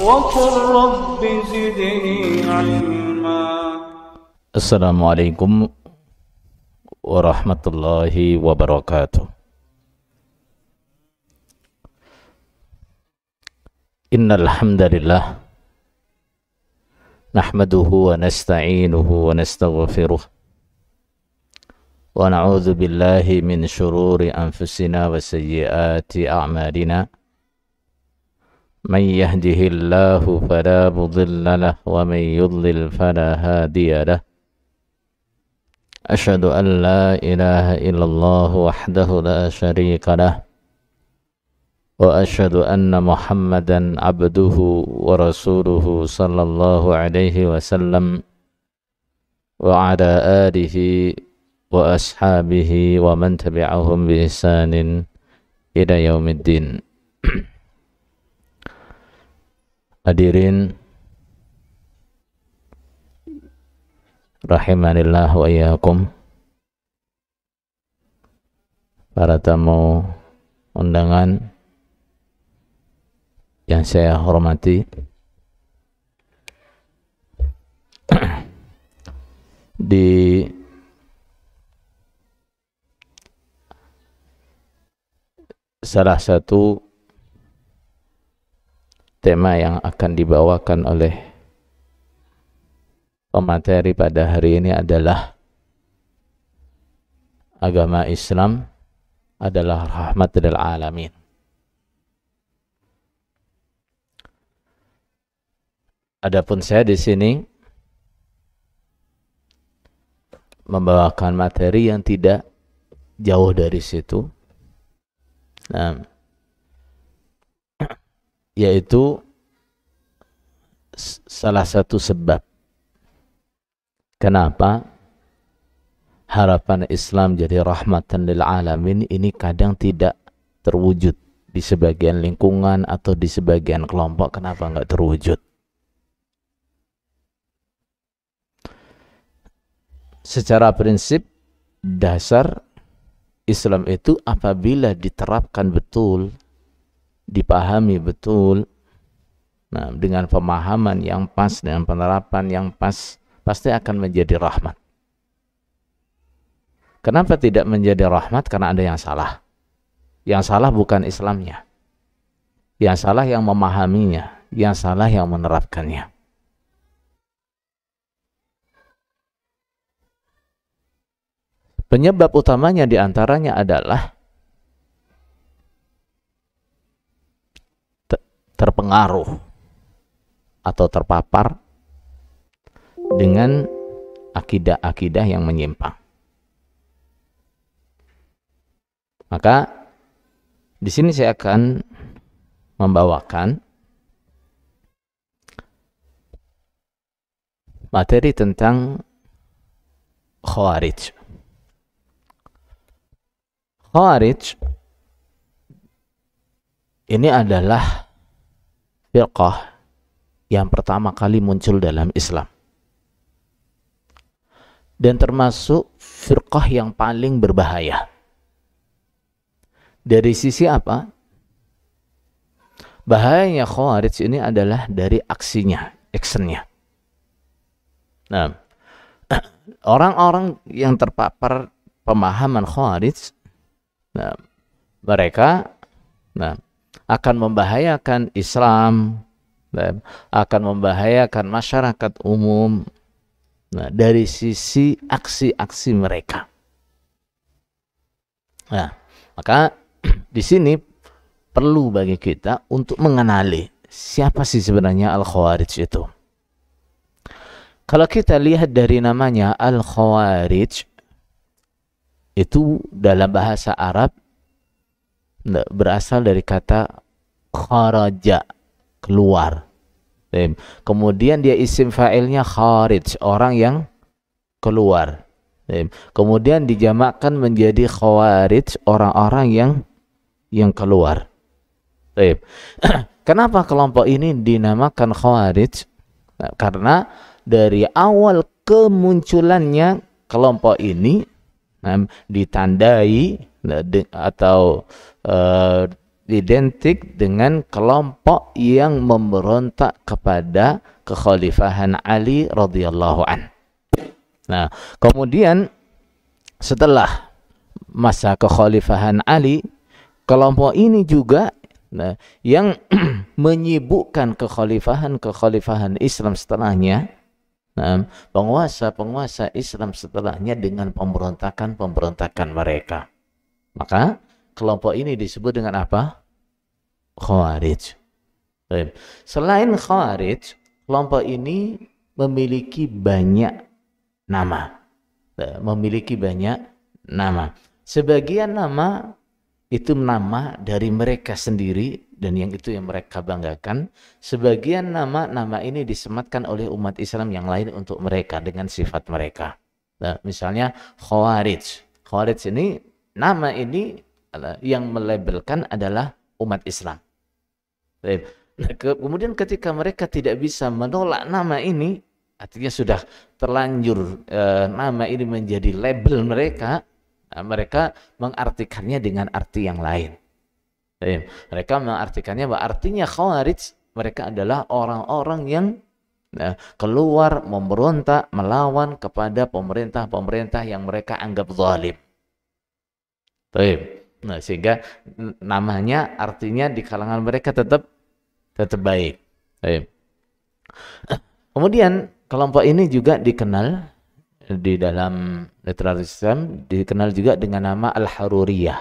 وقل رب زدني علما السلام عليكم ورحمة الله وبركاته إن الحمد لله نحمده ونستعينه ونستغفره ونعوذ بالله من شرور أنفسنا وسيئات أعمالنا من يهده الله فلا مضل له ومن يضلل فلا هادي له أشهد أن لا إله إلا الله وحده لا شريك له وأشهد أن محمدا عبده ورسوله صلى الله عليه وسلم وعلى آله وأصحابه ومن تبعهم بإحسان إلى يوم الدين Hadirin rahimanillah wa iyyakum. Para tamu undangan yang saya hormati. Di salah satu tema yang akan dibawakan oleh pemateri pada hari ini adalah agama Islam adalah rahmat dan alamin. Adapun saya di sini membawakan materi yang tidak jauh dari situ. Nah, yaitu salah satu sebab kenapa harapan Islam jadi rahmatan lil alamin ini kadang tidak terwujud di sebagian lingkungan atau di sebagian kelompok kenapa nggak terwujud secara prinsip dasar Islam itu apabila diterapkan betul dipahami betul nah dengan pemahaman yang pas dengan penerapan yang pas pasti akan menjadi rahmat kenapa tidak menjadi rahmat karena ada yang salah yang salah bukan Islamnya yang salah yang memahaminya yang salah yang menerapkannya Penyebab utamanya diantaranya adalah terpengaruh atau terpapar dengan akidah-akidah yang menyimpang. Maka di sini saya akan membawakan materi tentang Khawarij. Khawarij ini adalah firqah yang pertama kali muncul dalam Islam. Dan termasuk firqah yang paling berbahaya. Dari sisi apa? Bahayanya Khawarij ini adalah dari aksinya, actionnya. Nah, orang-orang yang terpapar pemahaman Khawarij, nah, mereka nah, akan membahayakan Islam, akan membahayakan masyarakat umum nah, dari sisi aksi-aksi mereka. Nah, maka di sini perlu bagi kita untuk mengenali siapa sih sebenarnya Al-Khawarij itu. Kalau kita lihat dari namanya Al-Khawarij, itu dalam bahasa Arab berasal dari kata kharaja keluar. Kemudian dia isim fa'ilnya kharij, orang yang keluar. Kemudian dijamakkan menjadi khawarij, orang-orang yang yang keluar. Kenapa kelompok ini dinamakan khawarij? Nah, karena dari awal kemunculannya kelompok ini ditandai nah, atau uh, identik dengan kelompok yang memberontak kepada kekhalifahan Ali radhiyallahu an. Nah, kemudian setelah masa kekhalifahan Ali, kelompok ini juga nah, yang menyibukkan kekhalifahan-kekhalifahan Islam setelahnya, penguasa-penguasa Islam setelahnya dengan pemberontakan-pemberontakan mereka. Maka kelompok ini disebut dengan apa? Khawarij. Selain Khawarij, kelompok ini memiliki banyak nama. Ya, memiliki banyak nama. Sebagian nama itu nama dari mereka sendiri dan yang itu yang mereka banggakan. Sebagian nama-nama ini disematkan oleh umat Islam yang lain untuk mereka dengan sifat mereka. Nah, misalnya Khawarij. Khawarij ini nama ini yang melabelkan adalah umat Islam. Nah, kemudian ketika mereka tidak bisa menolak nama ini, artinya sudah terlanjur eh, nama ini menjadi label mereka, nah, mereka mengartikannya dengan arti yang lain. mereka mengartikannya bahwa artinya khawarij mereka adalah orang-orang yang nah, keluar memberontak melawan kepada pemerintah-pemerintah yang mereka anggap zalim. Baik. Nah, sehingga namanya artinya di kalangan mereka tetap tetap baik. baik. Kemudian kelompok ini juga dikenal di dalam literatur Islam dikenal juga dengan nama Al-Haruriyah.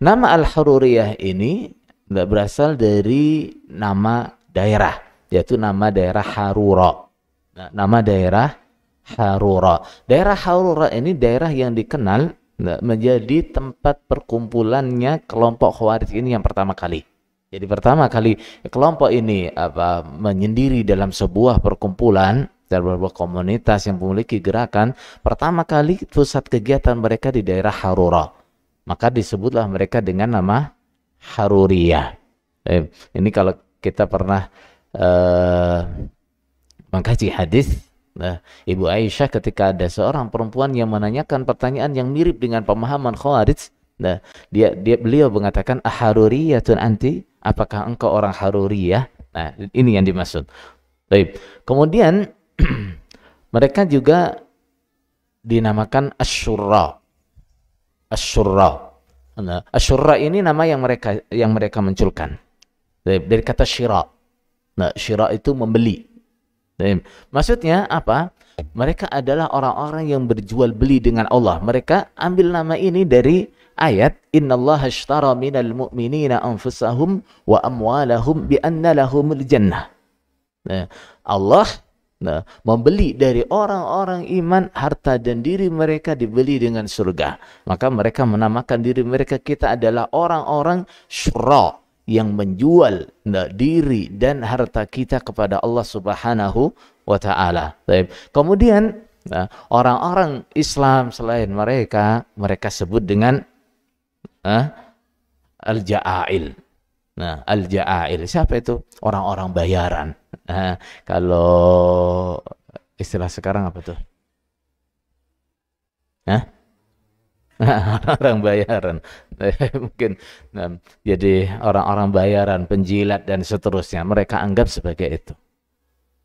Nama Al-Haruriyah ini berasal dari nama daerah, yaitu nama daerah Harura. Nah, nama daerah Harura. Daerah Harura ini daerah yang dikenal Nah, menjadi tempat perkumpulannya kelompok khawarij ini yang pertama kali. Jadi pertama kali kelompok ini apa menyendiri dalam sebuah perkumpulan dan beberapa komunitas yang memiliki gerakan pertama kali pusat kegiatan mereka di daerah Harura. Maka disebutlah mereka dengan nama Haruria Eh, ini kalau kita pernah eh, mengkaji hadis Nah, Ibu Aisyah ketika ada seorang perempuan yang menanyakan pertanyaan yang mirip dengan pemahaman Khawarij, nah, dia, dia beliau mengatakan aharuriyatun anti, apakah engkau orang haruriyah? Nah, ini yang dimaksud. Baik. Kemudian mereka juga dinamakan asyurra. Asyurra. Nah, asyurra ini nama yang mereka yang mereka munculkan. Dari, dari kata syira. Nah, syira itu membeli. Maksudnya apa? Mereka adalah orang-orang yang berjual beli dengan Allah. Mereka ambil nama ini dari ayat Allah ashtara minal mu'minina anfusahum wa amwalahum bi anna lahumul jannah. Nah, Allah nah, membeli dari orang-orang iman harta dan diri mereka dibeli dengan surga. Maka mereka menamakan diri mereka kita adalah orang-orang syurah yang menjual diri dan harta kita kepada Allah Subhanahu wa taala. Kemudian ya, orang-orang Islam selain mereka mereka sebut dengan eh, ya, al jail Nah, al jail siapa itu? Orang-orang bayaran. Nah, kalau istilah sekarang apa tuh? Hah? orang bayaran. mungkin um, jadi orang-orang bayaran, penjilat dan seterusnya. Mereka anggap sebagai itu.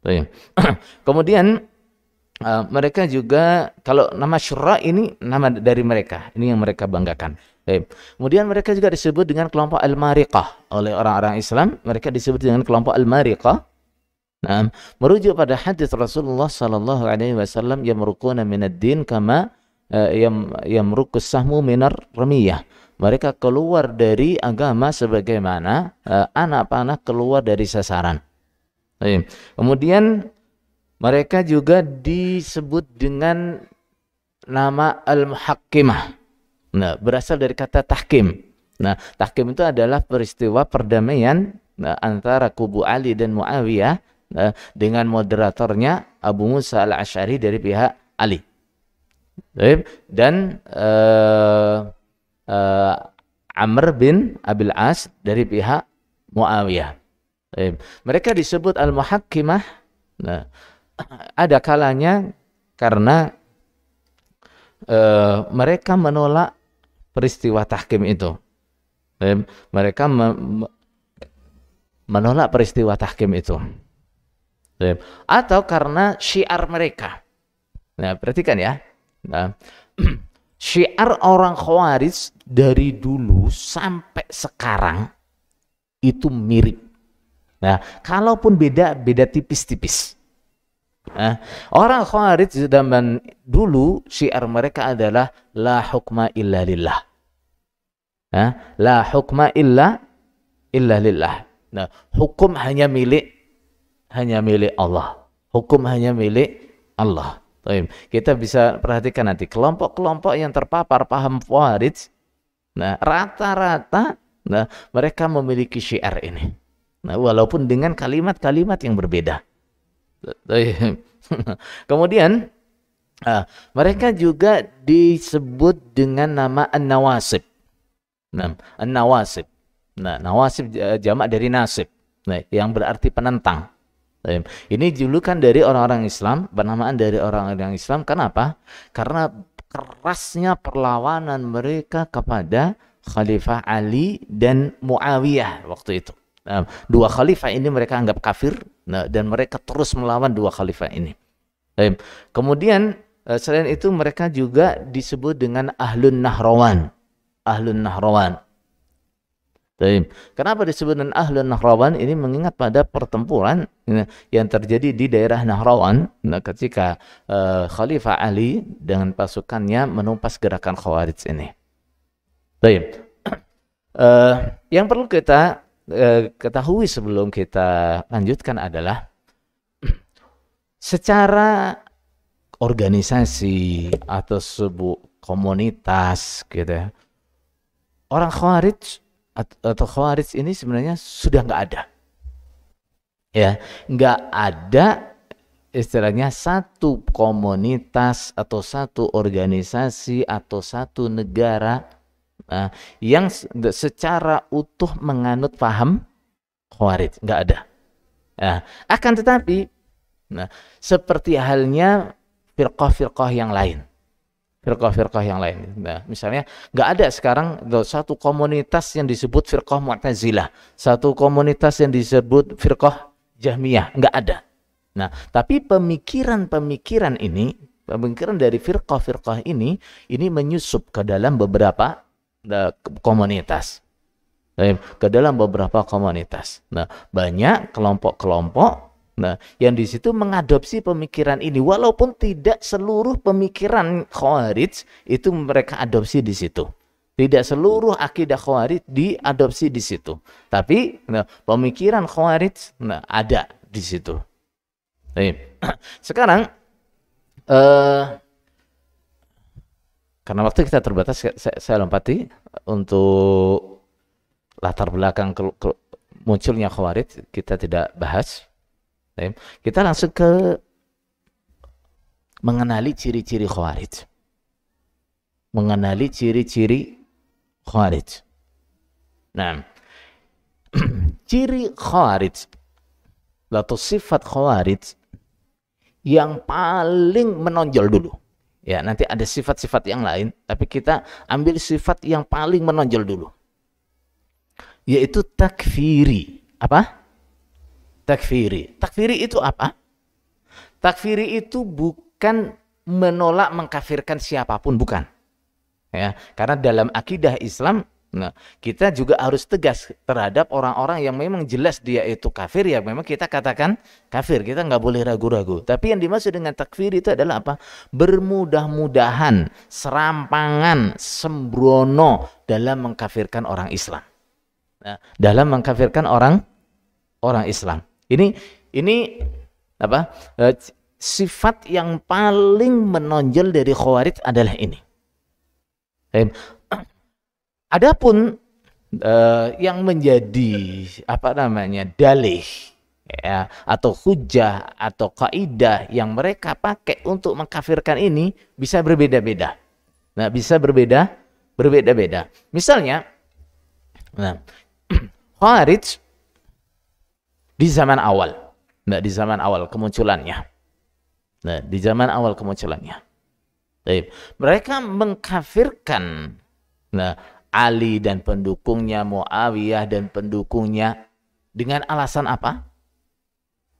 Kemudian uh, mereka juga kalau nama syura ini nama dari mereka. Ini yang mereka banggakan. Kemudian mereka juga disebut dengan kelompok al-mariqah oleh orang-orang Islam. Mereka disebut dengan kelompok al-mariqah. Nah, merujuk pada hadis Rasulullah sallallahu alaihi wasallam min minad din kama yang eh, yang sahmu minar ramiyah mereka keluar dari agama sebagaimana anak-anak eh, keluar dari sasaran. Kemudian mereka juga disebut dengan nama al-muhakkimah. Nah, berasal dari kata tahkim. Nah, tahkim itu adalah peristiwa perdamaian nah, antara kubu Ali dan Muawiyah nah, dengan moderatornya Abu Musa al-Ash'ari dari pihak Ali. Dan eh, uh, Amr bin Abil As dari pihak Muawiyah. Mereka disebut al-muhakkimah. Nah, ada kalanya karena uh, mereka menolak peristiwa tahkim itu. Mereka me menolak peristiwa tahkim itu. Atau karena syiar mereka. Nah, perhatikan ya. Nah, syiar orang Khawarij dari dulu sampai sekarang itu mirip. Nah, kalaupun beda, beda tipis-tipis. Nah, orang Khawarij zaman dulu syiar mereka adalah la hukma illa lillah. Nah, la hukma illa illa lillah. Nah, hukum hanya milik hanya milik Allah. Hukum hanya milik Allah. Kita bisa perhatikan nanti kelompok-kelompok yang terpapar paham Khawarij, nah rata-rata nah mereka memiliki syiar ini. Nah, walaupun dengan kalimat-kalimat yang berbeda. Kemudian uh, mereka juga disebut dengan nama an-nawasib. Nah, an-nawasib. Nah, nawasib jamak dari nasib. Nah, yang berarti penentang. Ini julukan dari orang-orang Islam, penamaan dari orang-orang Islam. Kenapa? Karena kerasnya perlawanan mereka kepada Khalifah Ali dan Muawiyah waktu itu. Dua khalifah ini mereka anggap kafir nah, dan mereka terus melawan dua khalifah ini. Kemudian eh, selain itu mereka juga disebut dengan Ahlun Nahrawan. Ahlun Nahrawan. Taim, Kenapa disebut ahlun Nahrawan? Ini mengingat pada pertempuran ya, yang terjadi di daerah Nahrawan nah, ketika uh, Khalifah Ali dengan pasukannya menumpas gerakan Khawarij ini. Taim, Uh, eh, yang perlu kita uh, ketahui sebelum kita lanjutkan adalah secara organisasi atau sebuah komunitas gitu ya, Orang Khawarij atau khawarij ini sebenarnya sudah nggak ada. Ya, nggak ada istilahnya satu komunitas atau satu organisasi atau satu negara uh, yang secara utuh menganut paham khawarij nggak ada ya. akan tetapi nah seperti halnya firqah-firqah yang lain firqah-firqah yang lain. Nah, misalnya nggak ada sekarang satu komunitas yang disebut firqah Mu'tazilah, satu komunitas yang disebut firqah Jahmiyah, nggak ada. Nah, tapi pemikiran-pemikiran ini, pemikiran dari firqah-firqah ini ini menyusup ke dalam beberapa eh, komunitas. Ke dalam beberapa komunitas. Nah, banyak kelompok-kelompok Nah, yang di situ mengadopsi pemikiran ini walaupun tidak seluruh pemikiran Khawarij itu mereka adopsi di situ. Tidak seluruh akidah Khawarij diadopsi di situ. Tapi nah, pemikiran Khawarij nah, ada di situ. Sekarang eh karena waktu kita terbatas saya, saya lompati untuk latar belakang ke, ke, munculnya Khawarij kita tidak bahas kita langsung ke mengenali ciri-ciri khawarij. Mengenali ciri-ciri khawarij. Nah, ciri khawarij atau sifat khawarij yang paling menonjol dulu. Ya, nanti ada sifat-sifat yang lain, tapi kita ambil sifat yang paling menonjol dulu. Yaitu takfiri. Apa? takfiri. Takfiri itu apa? Takfiri itu bukan menolak mengkafirkan siapapun, bukan. Ya, karena dalam akidah Islam Nah, kita juga harus tegas terhadap orang-orang yang memang jelas dia itu kafir ya memang kita katakan kafir kita nggak boleh ragu-ragu tapi yang dimaksud dengan takfir itu adalah apa bermudah-mudahan serampangan sembrono dalam mengkafirkan orang Islam nah, dalam mengkafirkan orang orang Islam ini ini apa? Eh, sifat yang paling menonjol dari Khawarij adalah ini. Adapun uh, yang menjadi apa namanya dalih ya, atau hujah atau kaidah yang mereka pakai untuk mengkafirkan ini bisa berbeda-beda. Nah, bisa berbeda berbeda-beda. Misalnya, nah, Khawarij di zaman awal. Nah, di zaman awal kemunculannya. Nah, di zaman awal kemunculannya. Baik. Mereka mengkafirkan nah, Ali dan pendukungnya, Muawiyah dan pendukungnya dengan alasan apa?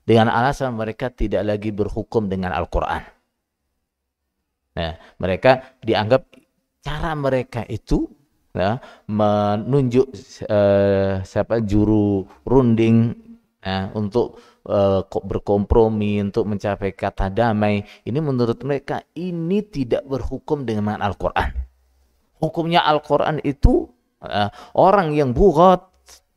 Dengan alasan mereka tidak lagi berhukum dengan Al-Quran. Nah, mereka dianggap cara mereka itu ya, menunjuk eh, siapa juru runding ya, untuk uh, berkompromi, untuk mencapai kata damai. Ini menurut mereka ini tidak berhukum dengan Al-Quran. Hukumnya Al-Quran itu uh, orang yang bugot.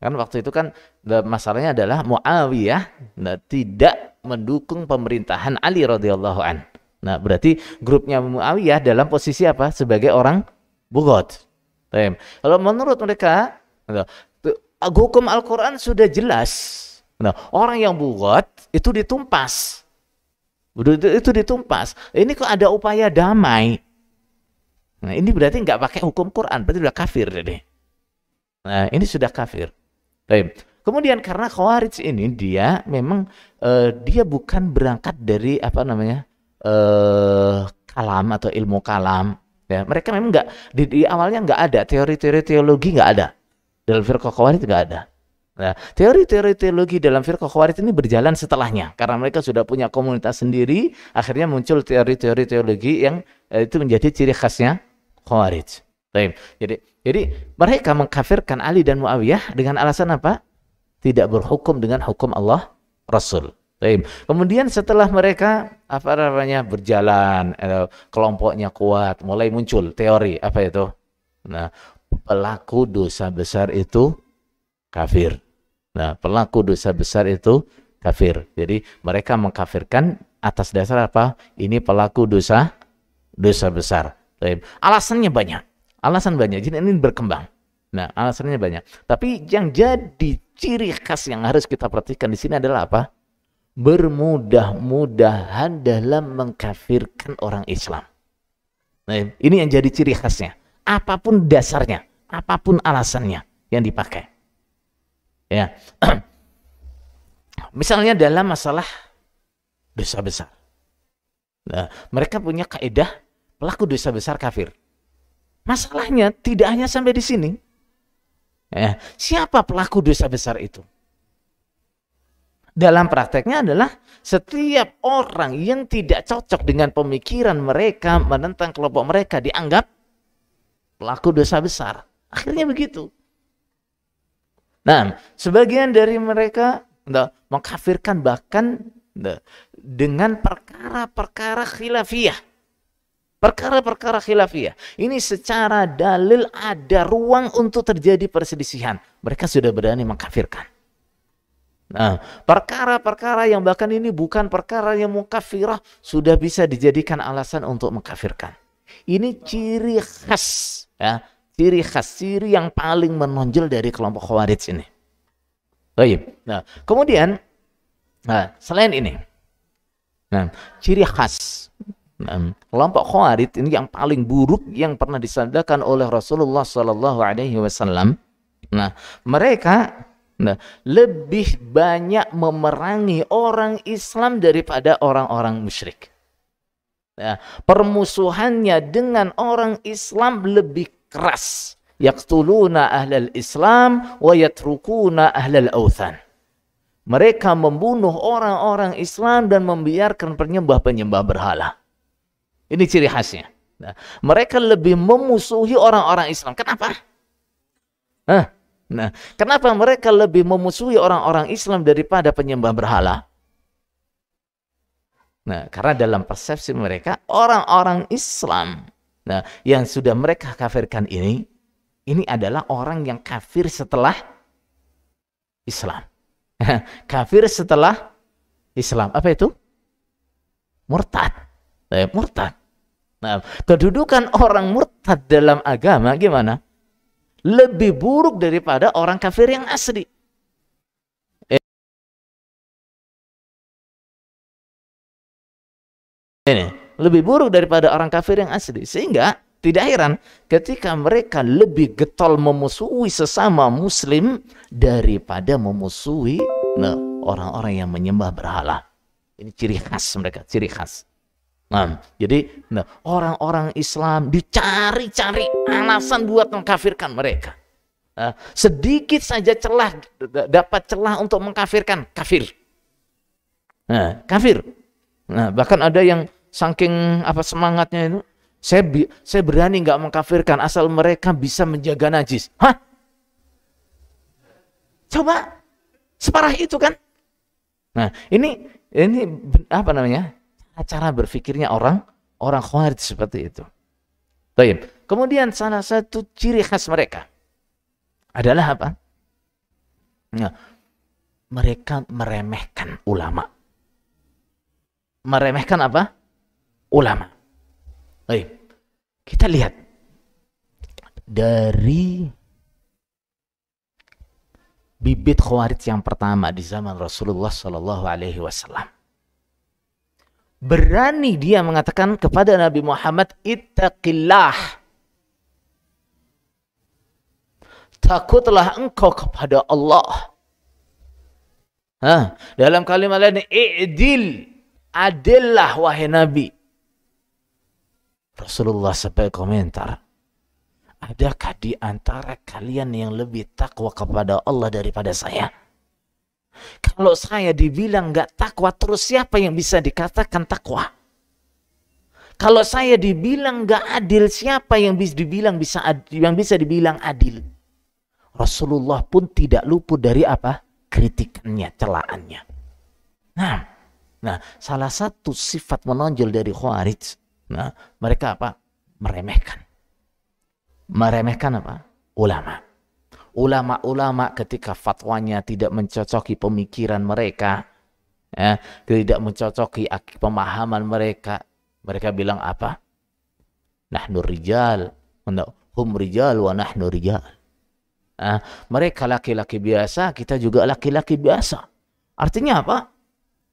Kan waktu itu kan masalahnya adalah Muawiyah nah, tidak mendukung pemerintahan Ali radhiyallahu an. Nah, berarti grupnya Muawiyah dalam posisi apa? Sebagai orang bugot. Kalau menurut mereka, nah, hukum Al-Quran sudah jelas Nah, orang yang buat itu ditumpas. Itu ditumpas. Ini kok ada upaya damai. Nah, ini berarti nggak pakai hukum Quran, berarti sudah kafir jadi. Nah, ini sudah kafir. Baik. Kemudian karena Khawarij ini dia memang uh, dia bukan berangkat dari apa namanya? uh, kalam atau ilmu kalam ya. Mereka memang nggak di, di awalnya nggak ada teori-teori teologi nggak ada. Dalam firqa Khawarij nggak ada. Nah, teori-teori teologi dalam firqah khawarij ini berjalan setelahnya karena mereka sudah punya komunitas sendiri, akhirnya muncul teori-teori teologi yang eh, itu menjadi ciri khasnya khawarij. Baik. Jadi jadi mereka mengkafirkan Ali dan Muawiyah dengan alasan apa? Tidak berhukum dengan hukum Allah Rasul. Baik. Kemudian setelah mereka apa namanya berjalan eh, kelompoknya kuat, mulai muncul teori apa itu? Nah, pelaku dosa besar itu kafir. Nah, pelaku dosa besar itu kafir. Jadi mereka mengkafirkan atas dasar apa? Ini pelaku dosa dosa besar. Alasannya banyak. Alasan banyak. Jadi ini berkembang. Nah, alasannya banyak. Tapi yang jadi ciri khas yang harus kita perhatikan di sini adalah apa? Bermudah-mudahan dalam mengkafirkan orang Islam. Nah, ini yang jadi ciri khasnya. Apapun dasarnya, apapun alasannya yang dipakai. Ya. Misalnya dalam masalah dosa besar. Nah, mereka punya kaedah pelaku dosa besar kafir. Masalahnya tidak hanya sampai di sini. Ya, siapa pelaku dosa besar itu? Dalam prakteknya adalah setiap orang yang tidak cocok dengan pemikiran mereka, menentang kelompok mereka, dianggap pelaku dosa besar. Akhirnya begitu. Nah, sebagian dari mereka nah, mengkafirkan bahkan nah, dengan perkara-perkara khilafiyah. Perkara-perkara khilafiyah. Ini secara dalil ada ruang untuk terjadi perselisihan. Mereka sudah berani mengkafirkan. Nah, perkara-perkara yang bahkan ini bukan perkara yang mukafirah sudah bisa dijadikan alasan untuk mengkafirkan. Ini ciri khas ya, ciri khas ciri yang paling menonjol dari kelompok khawarij ini. Baik. Nah, kemudian nah, selain ini, nah, ciri khas nah, kelompok khawarij ini yang paling buruk yang pernah disandarkan oleh Rasulullah Shallallahu Alaihi Wasallam. Nah, mereka nah, lebih banyak memerangi orang Islam daripada orang-orang musyrik. Nah, permusuhannya dengan orang Islam lebih keras. Yaqtuluna ahlal Islam wa yatrukuna ahlal authan. Mereka membunuh orang-orang Islam dan membiarkan penyembah-penyembah berhala. Ini ciri khasnya. Nah, mereka lebih memusuhi orang-orang Islam. Kenapa? Hah? Nah, kenapa mereka lebih memusuhi orang-orang Islam daripada penyembah berhala? Nah, karena dalam persepsi mereka orang-orang Islam Nah, yang sudah mereka kafirkan ini, ini adalah orang yang kafir setelah Islam. kafir setelah Islam. Apa itu? Murtad. Eh, murtad. Nah, kedudukan orang murtad dalam agama gimana? Lebih buruk daripada orang kafir yang asli. lebih buruk daripada orang kafir yang asli. Sehingga tidak heran ketika mereka lebih getol memusuhi sesama muslim daripada memusuhi nah, orang-orang yang menyembah berhala. Ini ciri khas mereka, ciri khas. Nah, jadi nah, orang-orang Islam dicari-cari alasan buat mengkafirkan mereka. Nah, sedikit saja celah dapat celah untuk mengkafirkan kafir. Nah, kafir. Nah, bahkan ada yang saking apa semangatnya itu saya bi saya berani nggak mengkafirkan asal mereka bisa menjaga najis hah coba separah itu kan nah ini ini apa namanya cara berpikirnya orang orang khawarij seperti itu Baik. kemudian salah satu ciri khas mereka adalah apa nah, mereka meremehkan ulama meremehkan apa ulama. Baik. Kita lihat dari bibit khawarij yang pertama di zaman Rasulullah Shallallahu alaihi wasallam. Berani dia mengatakan kepada Nabi Muhammad ittaqillah. Takutlah engkau kepada Allah. Hah? Dalam kalimat lain, i'dil. Adillah wahai Nabi Rasulullah sampai komentar, adakah di antara kalian yang lebih takwa kepada Allah daripada saya? Kalau saya dibilang nggak takwa, terus siapa yang bisa dikatakan takwa? Kalau saya dibilang nggak adil, siapa yang bisa dibilang bisa adil, yang bisa dibilang adil? Rasulullah pun tidak luput dari apa? Kritikannya, celaannya. Nah, nah salah satu sifat menonjol dari Khawarij Nah, mereka apa? Meremehkan. Meremehkan apa? Ulama. Ulama-ulama ketika fatwanya tidak mencocoki pemikiran mereka, ya, tidak mencocoki pemahaman mereka, mereka bilang apa? nah nurijal Hum rijal wa nahnu rijal. Nah, mereka laki-laki biasa, kita juga laki-laki biasa. Artinya apa?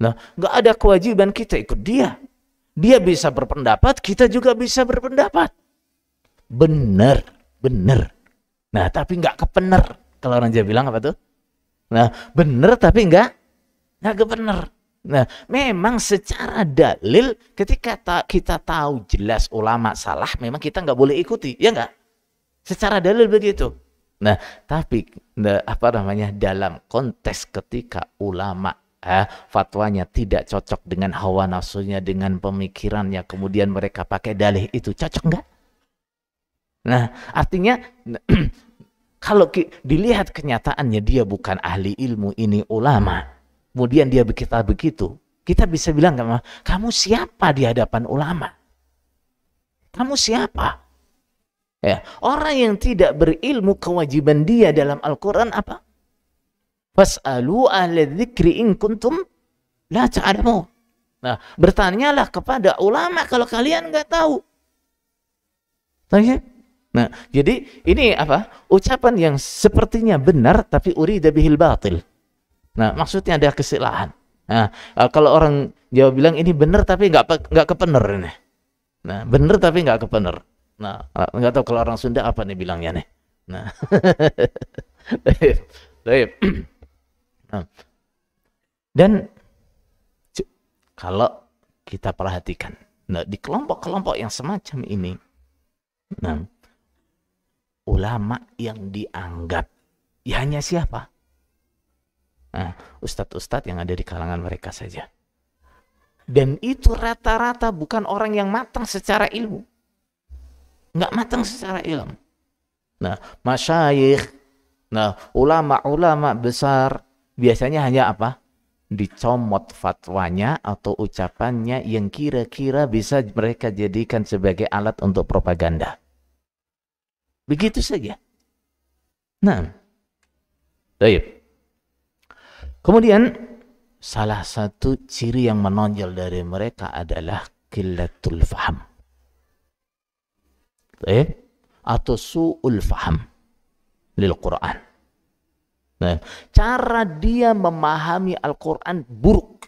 Nah, nggak ada kewajiban kita ikut dia. Dia bisa berpendapat, kita juga bisa berpendapat. Bener, bener. Nah, tapi nggak kepener. Kalau orang Jawa bilang apa tuh? Nah, bener tapi nggak nggak kepener. Nah, memang secara dalil ketika ta kita tahu jelas ulama salah, memang kita nggak boleh ikuti, ya nggak? Secara dalil begitu. Nah, tapi nah, apa namanya dalam konteks ketika ulama eh, fatwanya tidak cocok dengan hawa nafsunya, dengan pemikirannya, kemudian mereka pakai dalih itu cocok nggak? Nah, artinya kalau dilihat kenyataannya dia bukan ahli ilmu, ini ulama, kemudian dia berkata begitu, kita bisa bilang sama kamu siapa di hadapan ulama? Kamu siapa? Ya, orang yang tidak berilmu kewajiban dia dalam Al-Quran apa? Fas'alu alu dzikri in kuntum la ta'lamun. Nah, bertanyalah kepada ulama kalau kalian nggak tahu. Tayyib. Ya? Nah, jadi ini apa? Ucapan yang sepertinya benar tapi urida bihil batil. Nah, maksudnya ada kesilahan. Nah, eh, kalau orang Jawa bilang ini benar tapi nggak nggak kepener ini. Nah, benar tapi nggak kepener. Nah, eh, nggak tahu kalau orang Sunda apa nih bilangnya nih. Nah, baik, baik. Nah, dan kalau kita perhatikan, nah di kelompok-kelompok yang semacam ini, nah ulama yang dianggap ya hanya siapa? Nah, ustadz-ustadz yang ada di kalangan mereka saja. Dan itu rata-rata bukan orang yang matang secara ilmu. Nggak matang secara ilmu. Nah, masyayikh, nah ulama-ulama besar, biasanya hanya apa? Dicomot fatwanya atau ucapannya yang kira-kira bisa mereka jadikan sebagai alat untuk propaganda. Begitu saja. Nah, baik. Kemudian salah satu ciri yang menonjol dari mereka adalah kilatul faham. Baik. Atau su'ul faham lil Quran. Nah, cara dia memahami Al-Quran buruk.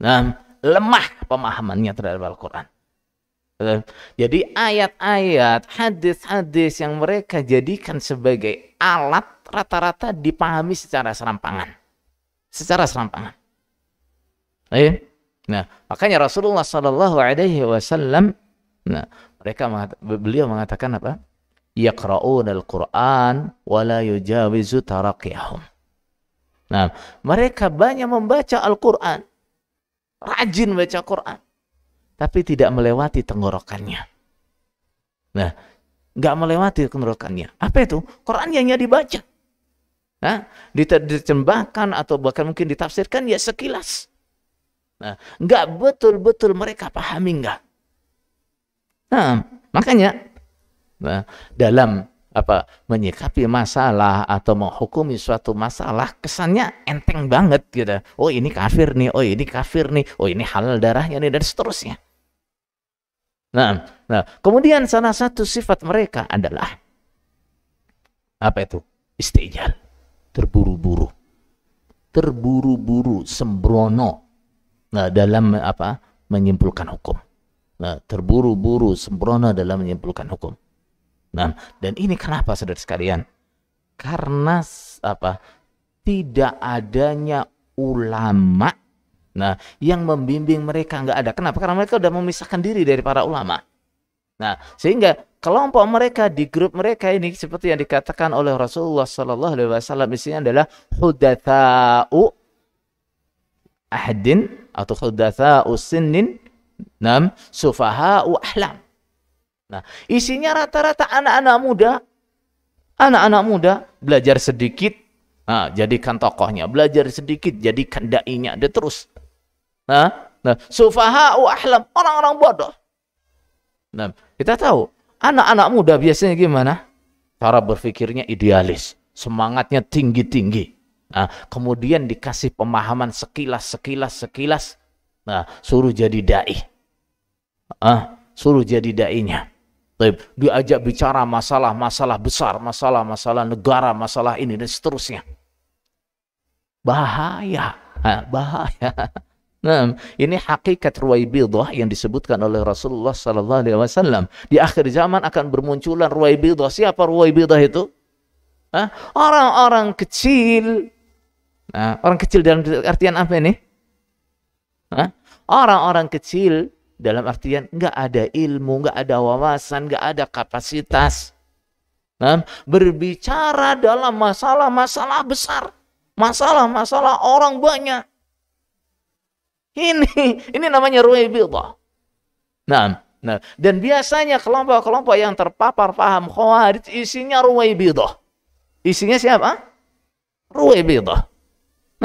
Nah, lemah pemahamannya terhadap Al-Quran. Nah, jadi ayat-ayat, hadis-hadis yang mereka jadikan sebagai alat rata-rata dipahami secara serampangan. Secara serampangan. Iya. Nah, makanya Rasulullah saw, nah, mereka beliau mengatakan apa? yaqra'un al-Qur'an wa la yujawizu taraqiyahum. Nah, mereka banyak membaca Al-Qur'an. Rajin baca Qur'an. Tapi tidak melewati tenggorokannya. Nah, nggak melewati tenggorokannya. Apa itu? Qur'an yang dibaca. Nah, diterjemahkan atau bahkan mungkin ditafsirkan ya sekilas. Nah, nggak betul-betul mereka pahami nggak. Nah, makanya Nah, dalam apa menyikapi masalah atau menghukumi suatu masalah kesannya enteng banget gitu. Oh ini kafir nih, oh ini kafir nih, oh ini halal darahnya nih dan seterusnya. Nah, nah kemudian salah satu sifat mereka adalah apa itu? Istijal, terburu-buru, terburu-buru, sembrono. Nah, dalam apa menyimpulkan hukum. Nah, terburu-buru, sembrono dalam menyimpulkan hukum. Nah, dan ini kenapa saudara sekalian? Karena apa? Tidak adanya ulama nah yang membimbing mereka nggak ada. Kenapa? Karena mereka sudah memisahkan diri dari para ulama. Nah, sehingga kelompok mereka di grup mereka ini seperti yang dikatakan oleh Rasulullah Shallallahu Alaihi Wasallam isinya adalah hudatha'u ahdin atau hudatha'u sinin nam sufaha'u ahlam. Nah, isinya rata-rata anak-anak muda, anak-anak muda belajar sedikit, nah, jadikan tokohnya, belajar sedikit, jadikan da'inya. nya dia terus. Nah, nah sufaha ahlam, orang-orang bodoh. Nah, kita tahu, anak-anak muda biasanya gimana? Cara berpikirnya idealis, semangatnya tinggi-tinggi. Nah, kemudian dikasih pemahaman sekilas, sekilas, sekilas. Nah, suruh jadi dai. Nah, suruh jadi da'inya. Diajak bicara masalah-masalah besar, masalah-masalah negara, masalah ini dan seterusnya. Bahaya, bahaya. Nah, ini hakikat ruwaibidah yang disebutkan oleh Rasulullah sallallahu alaihi wasallam. Di akhir zaman akan bermunculan ruwaibidah. Siapa ruwaibidah itu? Orang-orang kecil. Nah, orang kecil dalam artian apa ini? Orang-orang kecil dalam artian nggak ada ilmu, nggak ada wawasan, nggak ada kapasitas. Nah, berbicara dalam masalah-masalah besar, masalah-masalah orang banyak. Ini ini namanya ruwaibidah. Nah, nah, dan biasanya kelompok-kelompok yang terpapar paham khawarij isinya ruwaibidah. Isinya siapa? Ruwaibidah.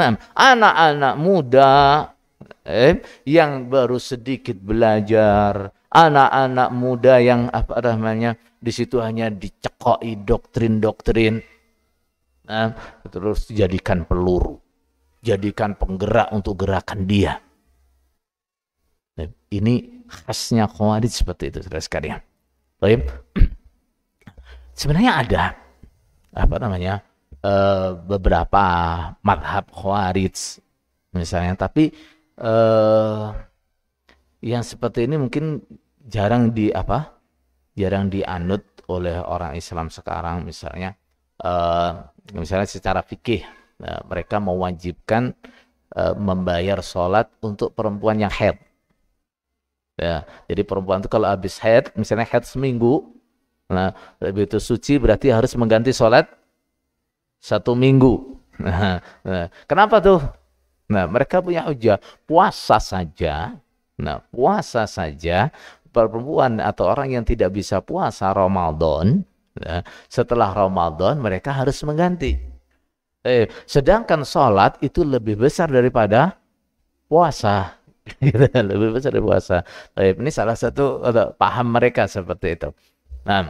Nah, anak-anak muda eh, yang baru sedikit belajar, anak-anak muda yang apa namanya di situ hanya dicekoi doktrin-doktrin. Nah, terus dijadikan peluru, jadikan penggerak untuk gerakan dia. Eh, ini khasnya khawarij seperti itu, saudara sekalian. Sebenarnya ada apa namanya eh, beberapa madhab khawarij misalnya, tapi uh, yang seperti ini mungkin jarang di apa jarang dianut oleh orang Islam sekarang misalnya uh, misalnya secara fikih uh, mereka mewajibkan uh, membayar sholat untuk perempuan yang head ya jadi perempuan itu kalau habis head misalnya head seminggu nah lebih itu suci berarti harus mengganti sholat satu minggu nah, nah, kenapa tuh Nah, mereka punya hujah. Puasa saja, nah puasa saja, perempuan atau orang yang tidak bisa puasa Ramadan, nah, setelah Ramadan mereka harus mengganti. Eh, sedangkan sholat itu lebih besar daripada puasa. Gitu, lebih besar daripada puasa. Eh, ini salah satu paham mereka seperti itu. Nah,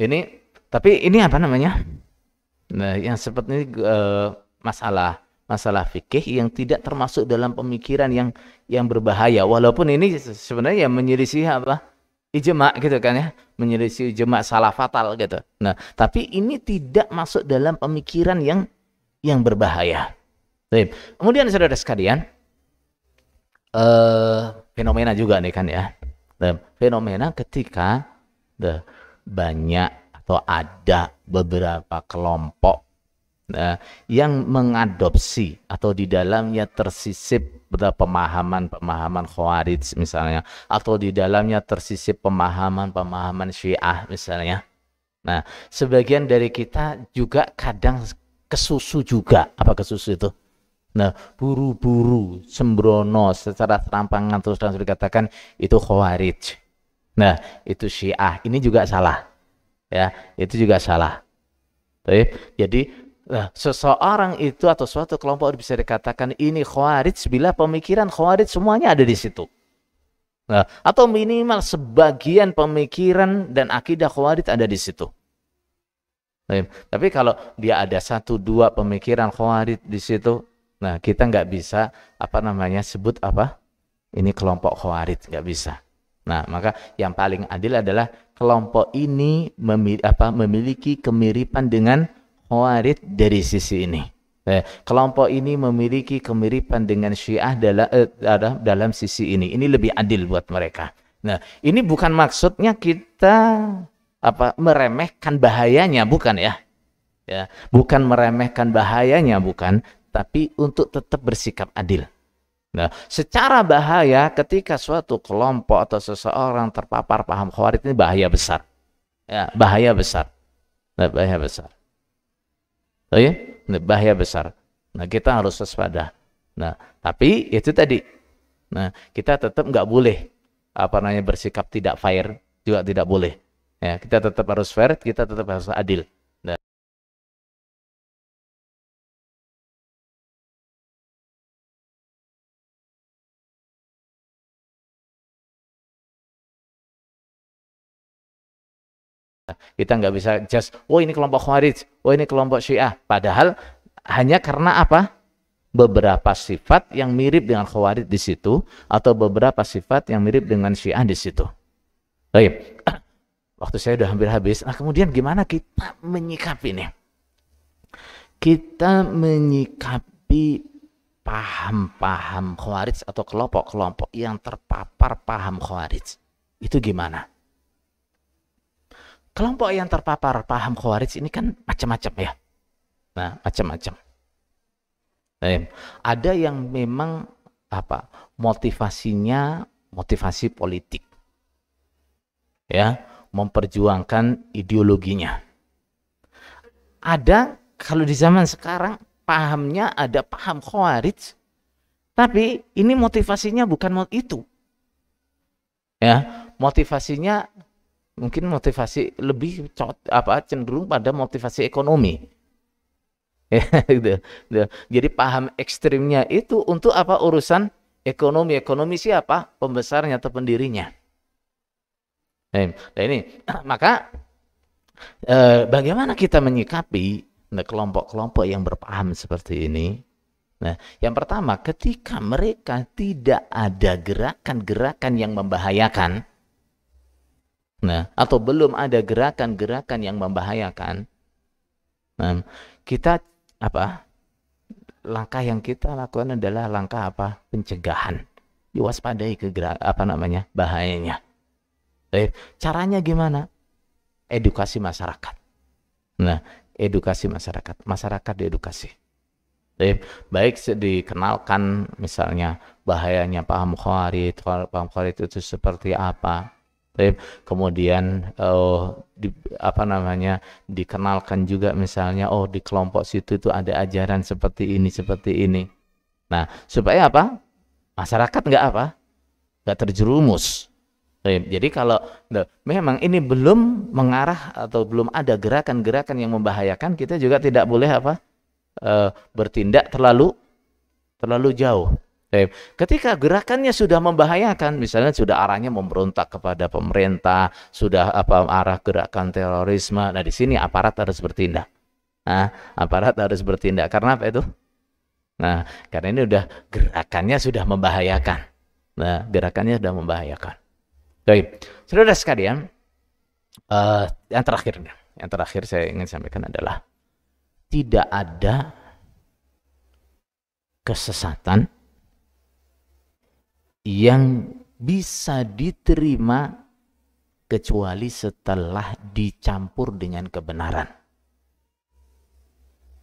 ini tapi ini apa namanya? Nah, yang seperti ini uh, eh, masalah masalah fikih yang tidak termasuk dalam pemikiran yang yang berbahaya walaupun ini sebenarnya menyelisih apa ijma gitu kan ya menyelisih ijma salah fatal gitu nah tapi ini tidak masuk dalam pemikiran yang yang berbahaya kemudian saudara sekalian uh, fenomena juga nih kan ya nah, fenomena ketika nah, banyak atau ada beberapa kelompok Nah, yang mengadopsi atau di dalamnya tersisip pemahaman-pemahaman khawarij misalnya atau di dalamnya tersisip pemahaman-pemahaman syiah misalnya. Nah, sebagian dari kita juga kadang kesusu juga. Apa kesusu itu? Nah, buru-buru, sembrono, secara terampangan terus dan dikatakan itu khawarij. Nah, itu syiah. Ini juga salah. Ya, itu juga salah. Jadi, Nah, seseorang itu atau suatu kelompok bisa dikatakan ini khawarij bila pemikiran khawarij semuanya ada di situ. Nah, atau minimal sebagian pemikiran dan akidah khawarij ada di situ. Nah, tapi kalau dia ada satu dua pemikiran khawarij di situ, nah kita nggak bisa apa namanya sebut apa ini kelompok khawarij nggak bisa. Nah, maka yang paling adil adalah kelompok ini memiliki, apa, memiliki kemiripan dengan Khawarij dari sisi ini. Eh, kelompok ini memiliki kemiripan dengan Syiah dalam, eh, dalam sisi ini. Ini lebih adil buat mereka. Nah, ini bukan maksudnya kita apa meremehkan bahayanya, bukan ya? Ya, bukan meremehkan bahayanya, bukan, tapi untuk tetap bersikap adil. Nah, secara bahaya ketika suatu kelompok atau seseorang terpapar paham khawarij ini bahaya besar. Ya, bahaya besar. Nah, bahaya besar. Oh ya, ini bahaya besar. Nah kita harus waspada. Nah tapi itu tadi. Nah kita tetap nggak boleh apa namanya bersikap tidak fair juga tidak boleh. Ya kita tetap harus fair, kita tetap harus adil. Kita nggak bisa just, oh ini kelompok Khawarij, oh ini kelompok Syiah. Padahal hanya karena apa? Beberapa sifat yang mirip dengan Khawarij di situ atau beberapa sifat yang mirip dengan Syiah di situ. Baik. Waktu saya sudah hampir habis. Nah, kemudian gimana kita menyikapi ini Kita menyikapi paham-paham Khawarij atau kelompok-kelompok yang terpapar paham Khawarij. Itu gimana? kelompok yang terpapar paham khawarij ini kan macam-macam ya. Nah, macam-macam. Nah, ada yang memang apa motivasinya motivasi politik ya memperjuangkan ideologinya ada kalau di zaman sekarang pahamnya ada paham khawarij tapi ini motivasinya bukan itu ya motivasinya mungkin motivasi lebih apa cenderung pada motivasi ekonomi ya, gitu. Gitu. jadi paham ekstrimnya itu untuk apa urusan ekonomi ekonomi siapa pembesarnya atau pendirinya nah ini nah, maka eh, bagaimana kita menyikapi nah, kelompok-kelompok yang berpaham seperti ini Nah, yang pertama, ketika mereka tidak ada gerakan-gerakan yang membahayakan, nah atau belum ada gerakan-gerakan yang membahayakan nah, kita apa langkah yang kita lakukan adalah langkah apa pencegahan diwaspadai ke gerak, apa namanya bahayanya eh, caranya gimana edukasi masyarakat nah edukasi masyarakat masyarakat diedukasi eh, baik dikenalkan misalnya bahayanya paham khawarij paham khawarij itu seperti apa Kemudian oh, di, apa namanya dikenalkan juga misalnya oh di kelompok situ itu ada ajaran seperti ini seperti ini. Nah supaya apa? Masyarakat nggak apa? Nggak terjerumus. Jadi kalau memang ini belum mengarah atau belum ada gerakan-gerakan yang membahayakan, kita juga tidak boleh apa e, bertindak terlalu terlalu jauh. Ketika gerakannya sudah membahayakan, misalnya sudah arahnya memberontak kepada pemerintah, sudah apa arah gerakan terorisme, nah di sini aparat harus bertindak. Nah, aparat harus bertindak karena apa itu? Nah, karena ini sudah gerakannya sudah membahayakan. Nah, gerakannya sudah membahayakan. Baik, saudara sekalian, uh, yang terakhir, yang terakhir saya ingin sampaikan adalah tidak ada kesesatan yang bisa diterima kecuali setelah dicampur dengan kebenaran.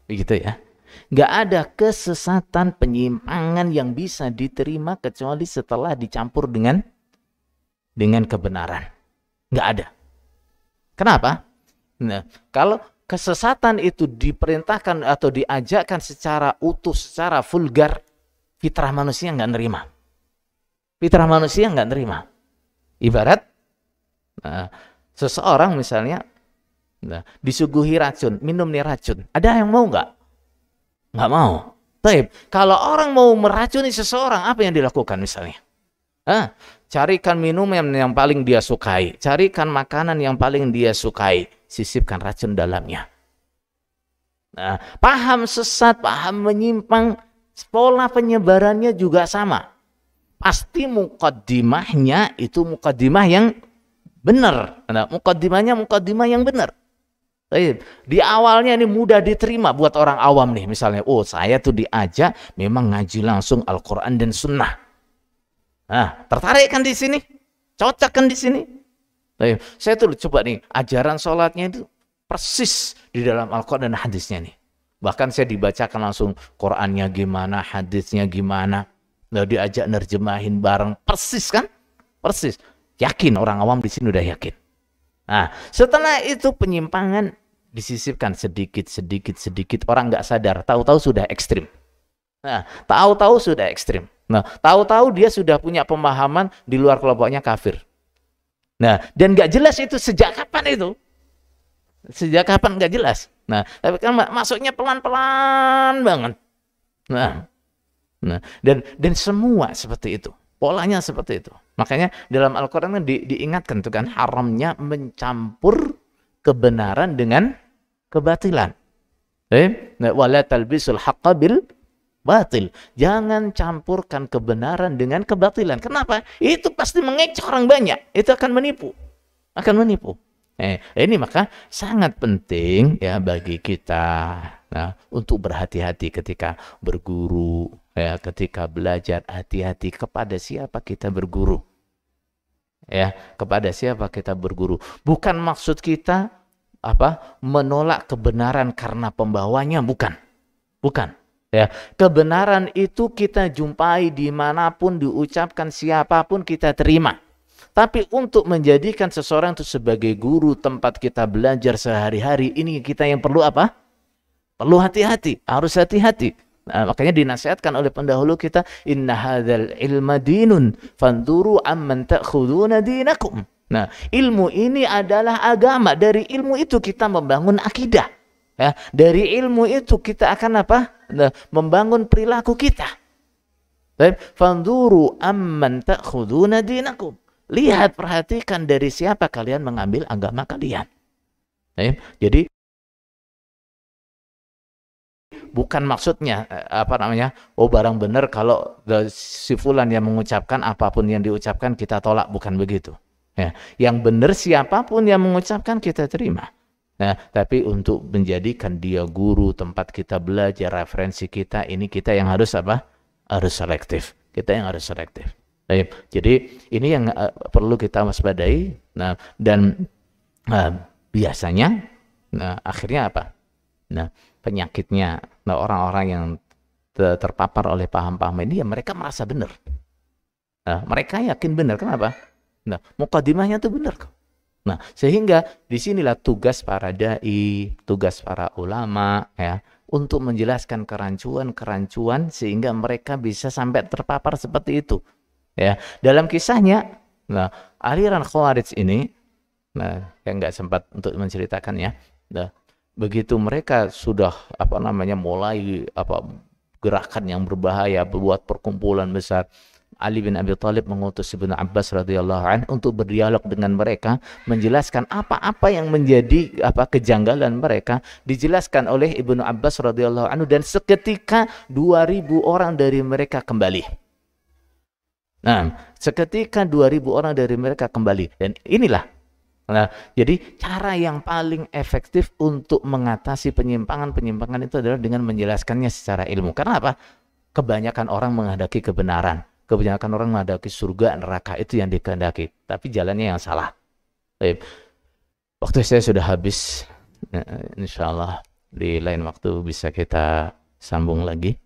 Begitu ya. Gak ada kesesatan penyimpangan yang bisa diterima kecuali setelah dicampur dengan dengan kebenaran. Gak ada. Kenapa? Nah, kalau kesesatan itu diperintahkan atau diajakkan secara utuh, secara vulgar, fitrah manusia nggak nerima. Fitrah manusia nggak nerima. Ibarat nah, seseorang misalnya nah, disuguhi racun, minum nih racun. Ada yang mau nggak? Nggak mau. Taib. Kalau orang mau meracuni seseorang, apa yang dilakukan misalnya? Ah, carikan minuman yang paling dia sukai, carikan makanan yang paling dia sukai, sisipkan racun dalamnya. Nah, paham sesat, paham menyimpang, pola penyebarannya juga sama pasti mukaddimahnya itu mukaddimah yang benar. Nah, mukaddimahnya mukaddimah yang benar. Di awalnya ini mudah diterima buat orang awam nih misalnya. Oh saya tuh diajak memang ngaji langsung Al-Quran dan Sunnah. Nah, tertarik kan di sini? Cocok kan di sini? Saya tuh coba nih ajaran sholatnya itu persis di dalam Al-Quran dan hadisnya nih. Bahkan saya dibacakan langsung Qurannya gimana, hadisnya gimana. Nah, diajak nerjemahin bareng persis kan? Persis. Yakin orang awam di sini udah yakin. Nah, setelah itu penyimpangan disisipkan sedikit sedikit sedikit orang nggak sadar tahu-tahu sudah ekstrim nah tahu-tahu sudah ekstrim nah tahu-tahu dia sudah punya pemahaman di luar kelompoknya kafir nah dan nggak jelas itu sejak kapan itu sejak kapan nggak jelas nah tapi kan masuknya pelan-pelan banget nah Nah, dan dan semua seperti itu. Polanya seperti itu. Makanya dalam Al-Qur'an kan di, diingatkan tuh kan haramnya mencampur kebenaran dengan kebatilan. Eh, nah, wala talbisul haqqa bil batil. Jangan campurkan kebenaran dengan kebatilan. Kenapa? Itu pasti mengecoh orang banyak. Itu akan menipu. Akan menipu. Eh, ini maka sangat penting ya bagi kita nah, untuk berhati-hati ketika berguru, ya ketika belajar hati-hati kepada siapa kita berguru ya kepada siapa kita berguru bukan maksud kita apa menolak kebenaran karena pembawanya bukan bukan ya kebenaran itu kita jumpai dimanapun diucapkan siapapun kita terima tapi untuk menjadikan seseorang itu sebagai guru tempat kita belajar sehari-hari ini kita yang perlu apa perlu hati-hati harus hati-hati Nah, makanya dinasihatkan oleh pendahulu kita inna hadzal ilma dinun fanduru amman ta'khuduna dinakum. Nah, ilmu ini adalah agama. Dari ilmu itu kita membangun akidah. Ya, dari ilmu itu kita akan apa? Nah, membangun perilaku kita. fanduru amman ta'khuduna dinakum. Lihat, perhatikan dari siapa kalian mengambil agama kalian. jadi bukan maksudnya eh, apa namanya oh barang benar kalau si fulan yang mengucapkan apapun yang diucapkan kita tolak bukan begitu ya yang benar siapapun yang mengucapkan kita terima nah tapi untuk menjadikan dia guru tempat kita belajar referensi kita ini kita yang harus apa harus selektif kita yang harus selektif Baik. jadi ini yang eh, perlu kita waspadai nah dan uh, biasanya nah akhirnya apa nah penyakitnya Nah orang-orang yang terpapar oleh paham-paham ini ya mereka merasa benar. Nah, mereka yakin benar. Kenapa? Nah, mukadimahnya itu benar Nah, sehingga disinilah tugas para dai, tugas para ulama ya, untuk menjelaskan kerancuan-kerancuan sehingga mereka bisa sampai terpapar seperti itu. Ya, dalam kisahnya, nah, aliran Khawarij ini, nah, yang nggak sempat untuk menceritakan ya, nah, begitu mereka sudah apa namanya mulai apa gerakan yang berbahaya buat perkumpulan besar Ali bin Abi Thalib mengutus Ibnu Abbas radhiyallahu anhu untuk berdialog dengan mereka, menjelaskan apa-apa yang menjadi apa kejanggalan mereka dijelaskan oleh Ibnu Abbas radhiyallahu anhu dan seketika 2000 orang dari mereka kembali. Nah, seketika 2000 orang dari mereka kembali dan inilah Nah, jadi cara yang paling efektif untuk mengatasi penyimpangan-penyimpangan itu adalah dengan menjelaskannya secara ilmu. Karena apa? Kebanyakan orang menghadapi kebenaran. Kebanyakan orang menghadapi surga, neraka itu yang dikehendaki. Tapi jalannya yang salah. Baik. Waktu saya sudah habis. Ya, Insya Allah di lain waktu bisa kita sambung lagi.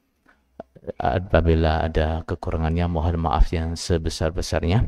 Apabila ada kekurangannya mohon maaf yang sebesar-besarnya.